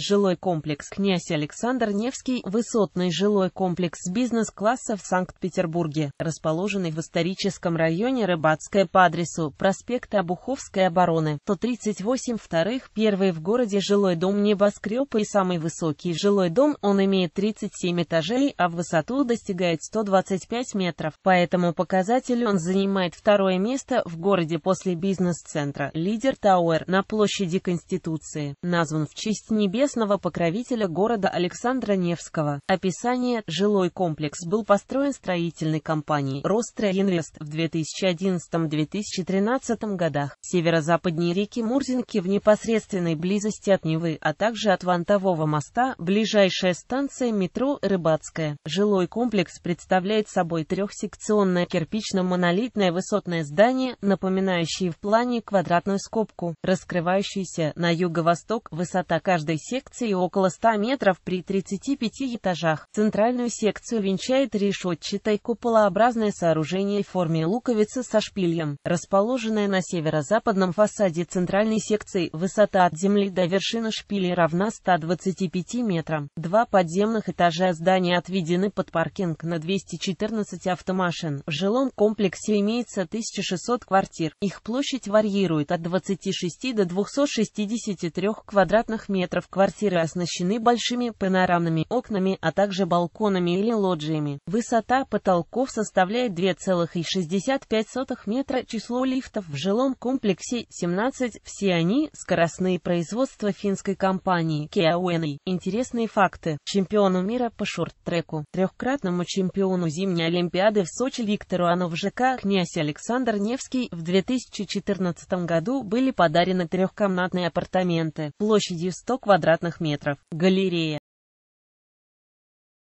Жилой комплекс «Князь Александр Невский» – высотный жилой комплекс бизнес-класса в Санкт-Петербурге, расположенный в историческом районе Рыбацкое по адресу проспект Обуховской обороны, 138 вторых, первый в городе жилой дом небоскреб и самый высокий жилой дом, он имеет 37 этажей, а в высоту достигает 125 метров, по этому показателю он занимает второе место в городе после бизнес-центра, лидер Тауэр, на площади Конституции, назван в честь небес известного покровителя города Александра Невского. Описание «Жилой комплекс» был построен строительной компанией «Ростроинвест» в 2011-2013 годах. Северо-западнее реки Мурзинки в непосредственной близости от Невы, а также от Вантового моста, ближайшая станция метро «Рыбацкая». Жилой комплекс представляет собой трехсекционное кирпично-монолитное высотное здание, напоминающее в плане квадратную скобку, раскрывающуюся на юго-восток, высота каждой секции секции около 100 метров при 35 этажах. Центральную секцию венчает решетчатое куполообразное сооружение в форме луковицы со шпилем, расположенное на северо-западном фасаде центральной секции. Высота от земли до вершины шпиля равна 125 метрам. Два подземных этажа здания отведены под паркинг на 214 автомашин. В жилом комплексе имеется 1600 квартир. Их площадь варьирует от 26 до 263 квадратных метров квартир квартиры оснащены большими панорамными окнами, а также балконами или лоджиями. Высота потолков составляет 2,65 метра, число лифтов в жилом комплексе 17, все они скоростные производства финской компании Kia Uenai. Интересные факты. Чемпиону мира по шорт-треку, трехкратному чемпиону зимней Олимпиады в Сочи Виктору Ановжика князь Александр Невский в 2014 году были подарены трехкомнатные апартаменты площадью 100 квадратных квадратных метров. Галерея.